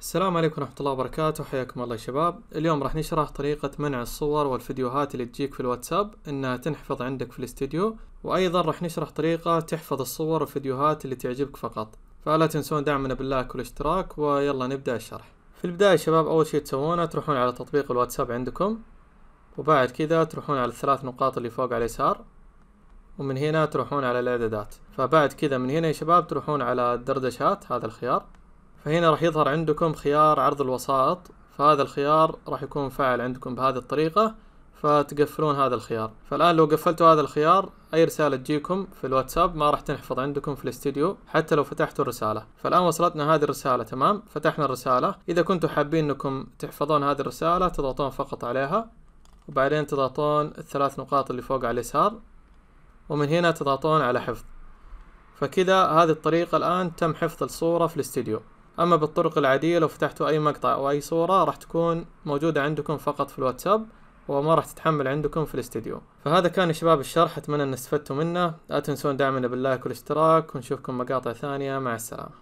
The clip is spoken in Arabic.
السلام عليكم ورحمة الله وبركاته حياكم الله يا شباب اليوم راح نشرح طريقة منع الصور والفيديوهات اللي تجيك في الواتساب انها تنحفظ عندك في الاستديو وايضا راح نشرح طريقة تحفظ الصور والفيديوهات اللي تعجبك فقط فلا تنسون دعمنا باللايك والاشتراك ويلا نبدأ الشرح في البداية شباب اول شيء تسوونه تروحون على تطبيق الواتساب عندكم وبعد كذا تروحون على الثلاث نقاط اللي فوق على اليسار ومن هنا تروحون على الاعدادات فبعد كذا من هنا يا شباب تروحون على الدردشات هذا الخيار فهنا راح يظهر عندكم خيار عرض الوسائط فهذا الخيار راح يكون فاعل عندكم بهذه الطريقة فتقفلون هذا الخيار فالآن لو قفلتوا هذا الخيار أي رسالة تجيكم في الواتساب ما راح تنحفظ عندكم في الاستديو حتى لو فتحتوا الرسالة فالآن وصلتنا هذه الرسالة تمام فتحنا الرسالة إذا كنتم حابين أنكم تحفظون هذه الرسالة تضغطون فقط عليها وبعدين تضغطون الثلاث نقاط اللي فوق على اليسار ومن هنا تضغطون على حفظ فكذا هذه الطريقة الآن تم حفظ الصورة في الاستديو اما بالطرق العادية لو فتحتوا اي مقطع او اي صورة راح تكون موجودة عندكم فقط في الواتساب وما راح تتحمل عندكم في الاستديو فهذا كان يا شباب الشرح اتمنى ان استفدتوا منه لا تنسون دعمنا باللايك والاشتراك ونشوفكم مقاطع ثانية مع السلامة